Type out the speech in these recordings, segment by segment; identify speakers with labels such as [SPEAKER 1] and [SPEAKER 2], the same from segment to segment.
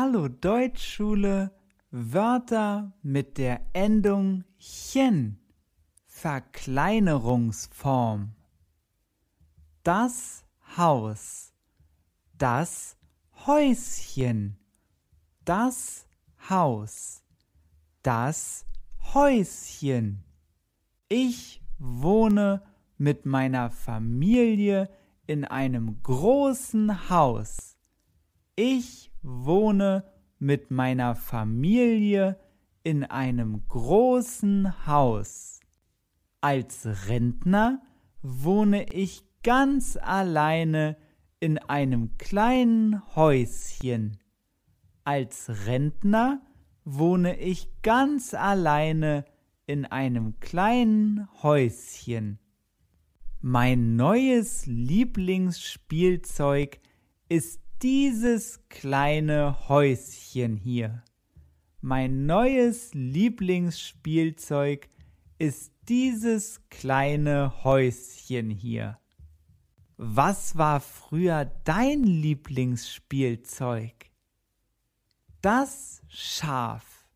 [SPEAKER 1] Hallo Deutschschule Wörter mit der Endung chen Verkleinerungsform Das Haus Das Häuschen Das Haus Das Häuschen Ich wohne mit meiner Familie in einem großen Haus. Ich wohne mit meiner Familie in einem großen Haus. Als Rentner wohne ich ganz alleine in einem kleinen Häuschen. Als Rentner wohne ich ganz alleine in einem kleinen Häuschen. Mein neues Lieblingsspielzeug ist dieses kleine Häuschen hier. Mein neues Lieblingsspielzeug ist dieses kleine Häuschen hier. Was war früher dein Lieblingsspielzeug? Das Schaf,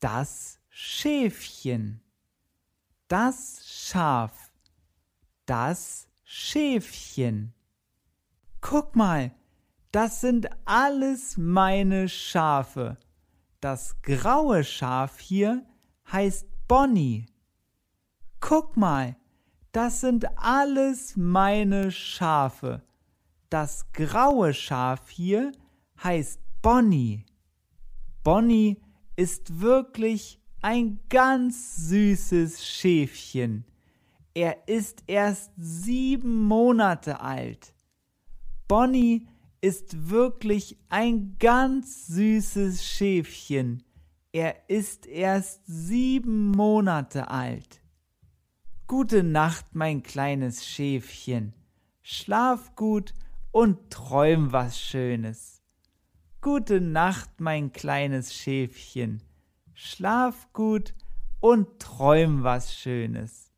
[SPEAKER 1] das Schäfchen, das Schaf, das Schäfchen. Guck mal, das sind alles meine Schafe. Das graue Schaf hier heißt Bonnie. Guck mal, das sind alles meine Schafe. Das graue Schaf hier heißt Bonnie. Bonnie ist wirklich ein ganz süßes Schäfchen. Er ist erst sieben Monate alt. Bonnie ist wirklich ein ganz süßes Schäfchen. Er ist erst sieben Monate alt. Gute Nacht, mein kleines Schäfchen. Schlaf gut und träum was Schönes. Gute Nacht, mein kleines Schäfchen. Schlaf gut und träum was Schönes.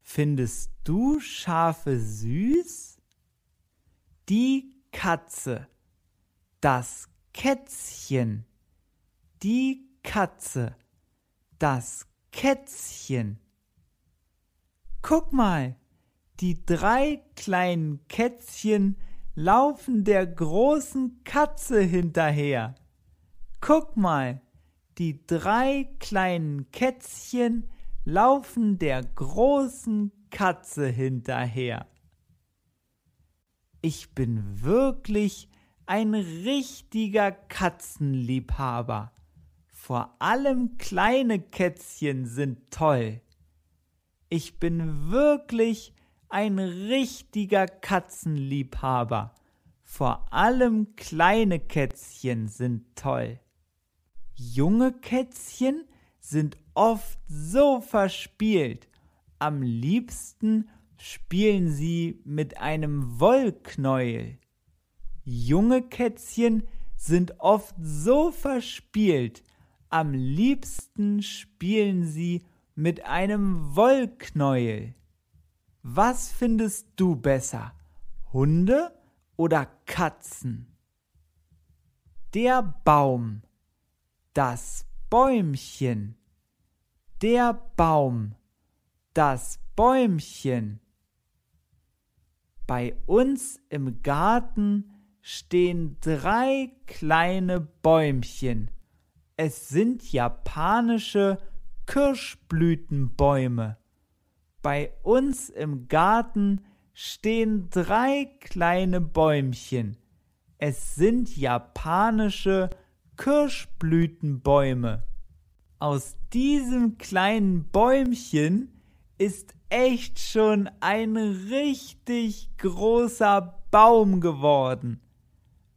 [SPEAKER 1] Findest du Schafe süß? Die Katze, das Kätzchen, die Katze, das Kätzchen. Guck mal, die drei kleinen Kätzchen laufen der großen Katze hinterher. Guck mal, die drei kleinen Kätzchen laufen der großen Katze hinterher ich bin wirklich ein richtiger Katzenliebhaber. Vor allem kleine Kätzchen sind toll. Ich bin wirklich ein richtiger Katzenliebhaber. Vor allem kleine Kätzchen sind toll. Junge Kätzchen sind oft so verspielt. Am liebsten spielen sie mit einem Wollknäuel. Junge Kätzchen sind oft so verspielt, am liebsten spielen sie mit einem Wollknäuel. Was findest du besser, Hunde oder Katzen? Der Baum, das Bäumchen, der Baum, das Bäumchen. Bei uns im Garten stehen drei kleine Bäumchen. Es sind japanische Kirschblütenbäume. Bei uns im Garten stehen drei kleine Bäumchen. Es sind japanische Kirschblütenbäume. Aus diesem kleinen Bäumchen ist echt schon ein richtig großer Baum geworden.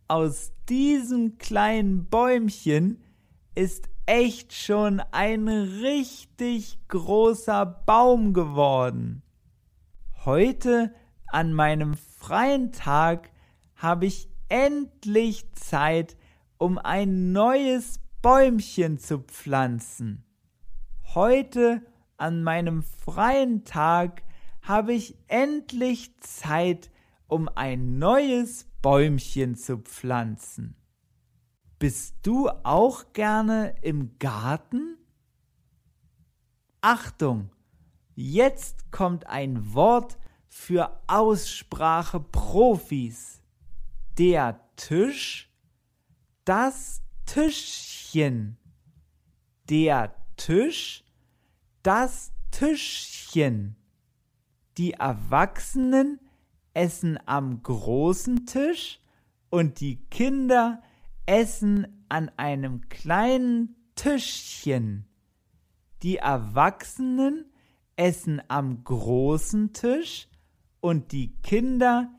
[SPEAKER 1] Aus diesem kleinen Bäumchen ist echt schon ein richtig großer Baum geworden. Heute an meinem freien Tag habe ich endlich Zeit, um ein neues Bäumchen zu pflanzen. Heute an meinem freien Tag habe ich endlich Zeit, um ein neues Bäumchen zu pflanzen. Bist du auch gerne im Garten? Achtung! Jetzt kommt ein Wort für Aussprache-Profis. Der Tisch, das Tischchen. Der Tisch, das Tischchen. Die Erwachsenen essen am großen Tisch und die Kinder essen an einem kleinen Tischchen. Die Erwachsenen essen am großen Tisch und die Kinder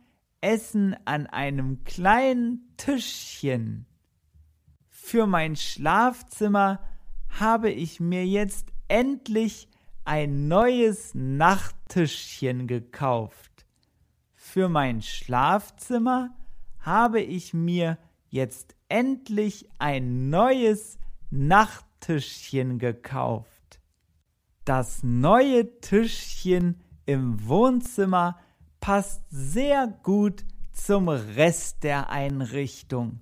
[SPEAKER 1] essen an einem kleinen Tischchen. Für mein Schlafzimmer habe ich mir jetzt endlich ein neues Nachttischchen gekauft. Für mein Schlafzimmer habe ich mir jetzt endlich ein neues Nachttischchen gekauft. Das neue Tischchen im Wohnzimmer passt sehr gut zum Rest der Einrichtung.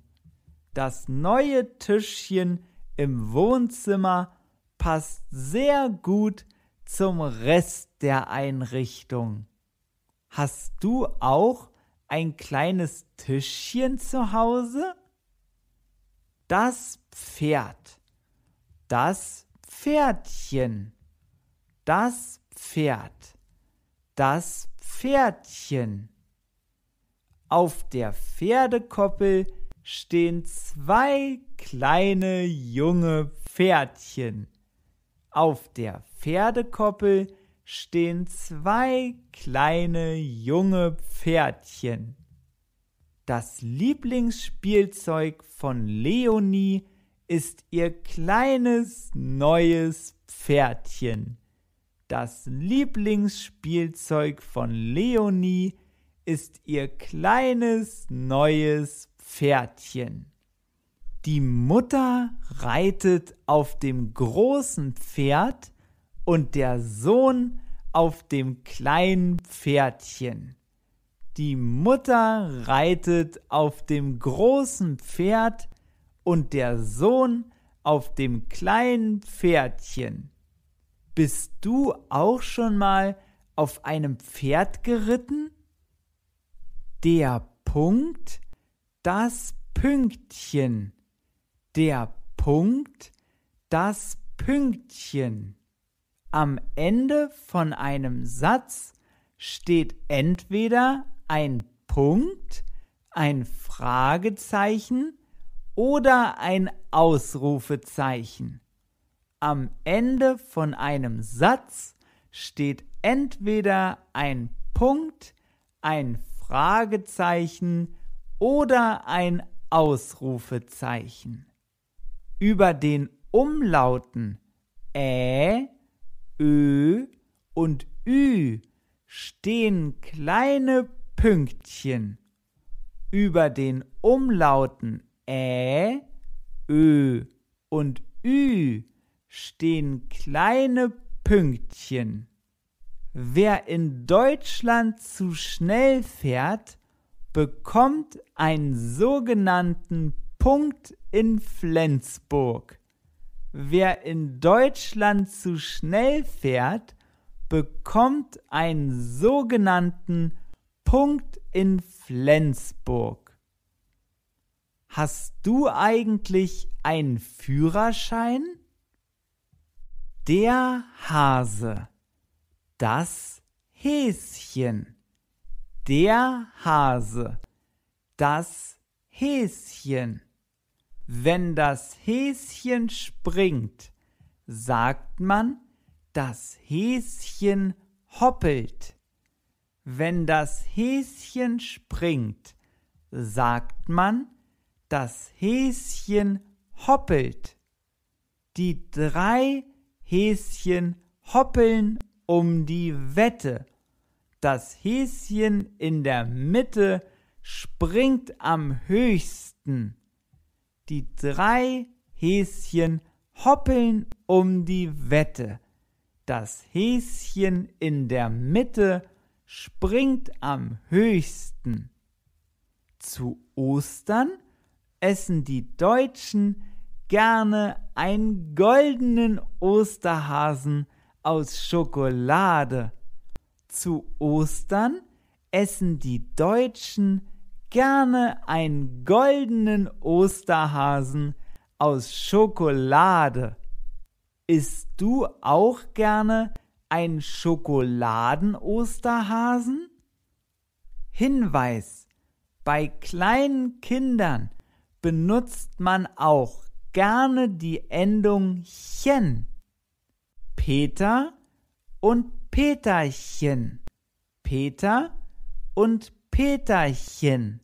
[SPEAKER 1] Das neue Tischchen im Wohnzimmer passt sehr gut zum Rest der Einrichtung. Hast du auch ein kleines Tischchen zu Hause? Das Pferd, das Pferdchen, das Pferd, das Pferdchen. Auf der Pferdekoppel stehen zwei kleine junge Pferdchen. Auf der Pferdekoppel stehen zwei kleine junge Pferdchen. Das Lieblingsspielzeug von Leonie ist ihr kleines neues Pferdchen. Das Lieblingsspielzeug von Leonie ist ihr kleines neues Pferdchen. Die Mutter reitet auf dem großen Pferd und der Sohn auf dem kleinen Pferdchen. Die Mutter reitet auf dem großen Pferd und der Sohn auf dem kleinen Pferdchen. Bist du auch schon mal auf einem Pferd geritten? Der Punkt, das Pünktchen der Punkt, das Pünktchen. Am Ende von einem Satz steht entweder ein Punkt, ein Fragezeichen oder ein Ausrufezeichen. Am Ende von einem Satz steht entweder ein Punkt, ein Fragezeichen oder ein Ausrufezeichen über den Umlauten Ä, Ö und Ü stehen kleine Pünktchen. Über den Umlauten Ä, Ö und Ü stehen kleine Pünktchen. Wer in Deutschland zu schnell fährt, bekommt einen sogenannten Punkt in Flensburg. Wer in Deutschland zu schnell fährt, bekommt einen sogenannten Punkt in Flensburg. Hast du eigentlich einen Führerschein? Der Hase, das Häschen. Der Hase, das Häschen. Wenn das Häschen springt, sagt man, das Häschen hoppelt. Wenn das Häschen springt, sagt man, das Häschen hoppelt. Die drei Häschen hoppeln um die Wette. Das Häschen in der Mitte springt am höchsten. Die drei Häschen hoppeln um die Wette. Das Häschen in der Mitte springt am höchsten. Zu Ostern essen die Deutschen gerne einen goldenen Osterhasen aus Schokolade. Zu Ostern essen die Deutschen gerne einen goldenen Osterhasen aus Schokolade. Isst du auch gerne einen Schokoladen-Osterhasen? Hinweis: Bei kleinen Kindern benutzt man auch gerne die Endung chen. Peter und Peterchen. Peter und Peterchen.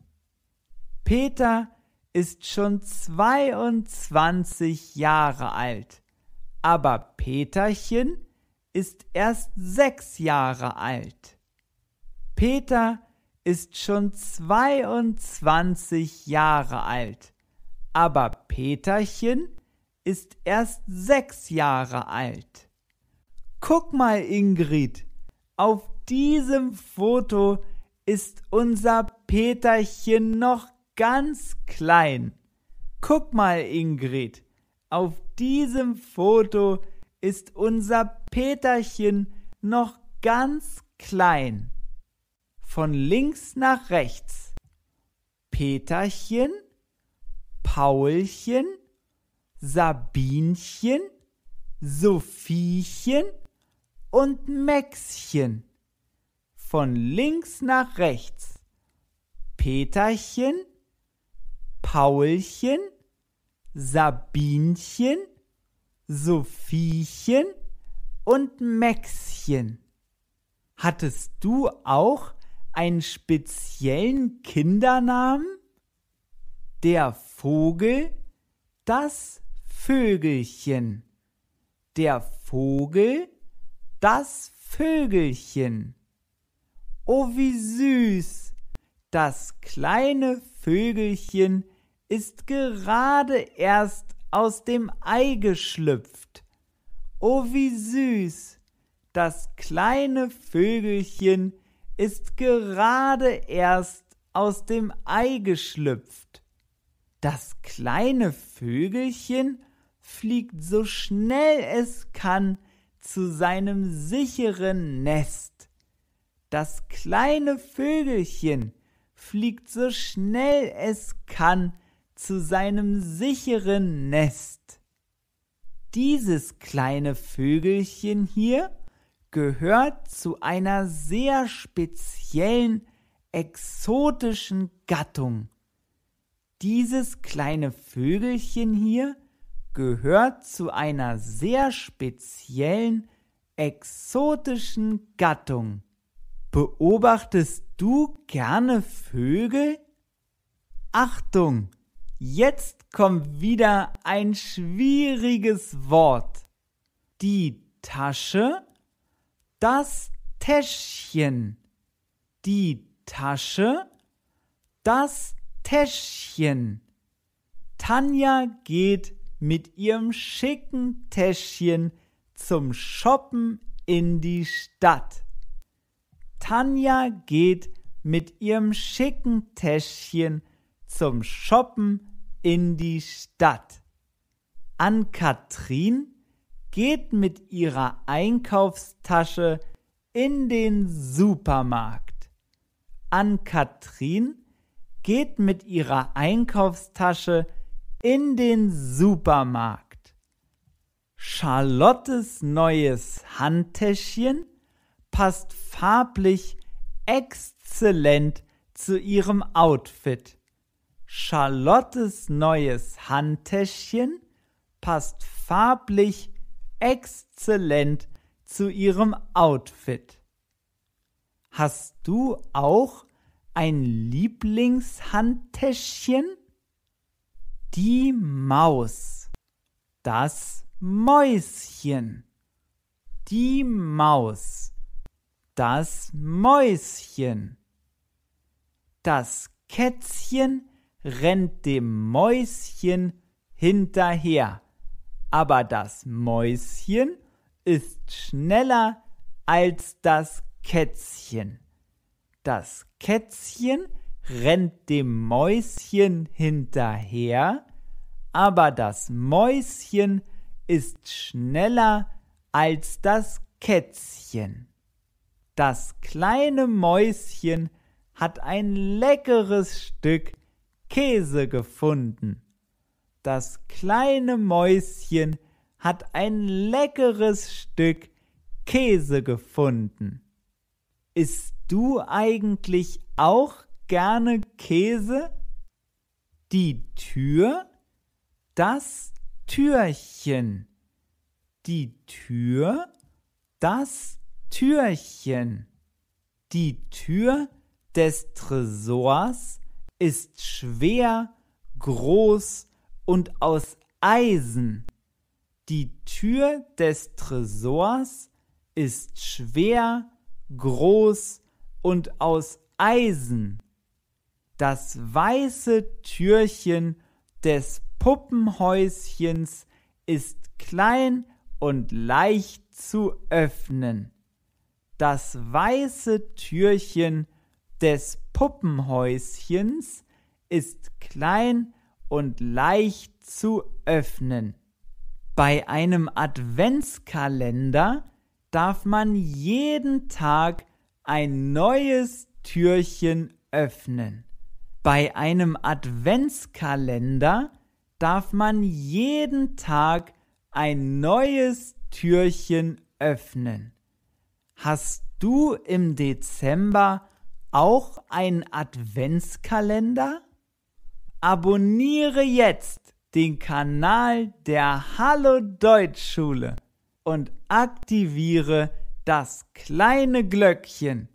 [SPEAKER 1] Peter ist schon 22 Jahre alt, aber Peterchen ist erst sechs Jahre alt. Peter ist schon 22 Jahre alt, aber Peterchen ist erst sechs Jahre alt. Guck mal, Ingrid, auf diesem Foto ist unser Peterchen noch ganz klein. Guck mal, Ingrid, auf diesem Foto ist unser Peterchen noch ganz klein. Von links nach rechts. Peterchen, Paulchen, Sabinchen, Sophiechen und Maxchen von links nach rechts. Peterchen, Paulchen, Sabinchen, Sophiechen und Maxchen. Hattest du auch einen speziellen Kindernamen? Der Vogel, das Vögelchen. Der Vogel, das Vögelchen. Oh, wie süß! Das kleine Vögelchen ist gerade erst aus dem Ei geschlüpft. Oh, wie süß! Das kleine Vögelchen ist gerade erst aus dem Ei geschlüpft. Das kleine Vögelchen fliegt so schnell es kann zu seinem sicheren Nest. Das kleine Vögelchen fliegt so schnell es kann zu seinem sicheren Nest. Dieses kleine Vögelchen hier gehört zu einer sehr speziellen exotischen Gattung. Dieses kleine Vögelchen hier gehört zu einer sehr speziellen exotischen Gattung. Beobachtest du gerne Vögel? Achtung, jetzt kommt wieder ein schwieriges Wort. Die Tasche, das Täschchen. Die Tasche, das Täschchen. Tanja geht mit ihrem schicken Täschchen zum Shoppen in die Stadt. Tanja geht mit ihrem schicken Täschchen zum Shoppen in die Stadt. An Katrin geht mit ihrer Einkaufstasche in den Supermarkt. An Katrin geht mit ihrer Einkaufstasche in den Supermarkt. Charlottes neues Handtäschchen passt farblich exzellent zu ihrem Outfit. Charlottes neues Handtäschchen passt farblich exzellent zu ihrem Outfit. Hast du auch ein Lieblingshandtäschchen? Die Maus. Das Mäuschen. Die Maus das Mäuschen. Das Kätzchen rennt dem Mäuschen hinterher, aber das Mäuschen ist schneller als das Kätzchen. Das Kätzchen rennt dem Mäuschen hinterher, aber das Mäuschen ist schneller als das Kätzchen. Das kleine Mäuschen hat ein leckeres Stück Käse gefunden. Das kleine Mäuschen hat ein leckeres Stück Käse gefunden. Isst du eigentlich auch gerne Käse? Die Tür, das Türchen. Die Tür, das Türchen. Die Tür des Tresors ist schwer, groß und aus Eisen. Die Tür des Tresors ist schwer, groß und aus Eisen. Das weiße Türchen des Puppenhäuschens ist klein und leicht zu öffnen das weiße Türchen des Puppenhäuschens ist klein und leicht zu öffnen. Bei einem Adventskalender darf man jeden Tag ein neues Türchen öffnen. Bei einem Adventskalender darf man jeden Tag ein neues Türchen öffnen. Hast du im Dezember auch einen Adventskalender? Abonniere jetzt den Kanal der Hallo Deutschschule und aktiviere das kleine Glöckchen.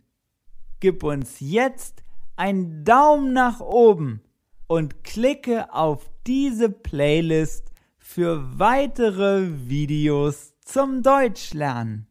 [SPEAKER 1] Gib uns jetzt einen Daumen nach oben und klicke auf diese Playlist für weitere Videos zum Deutschlernen.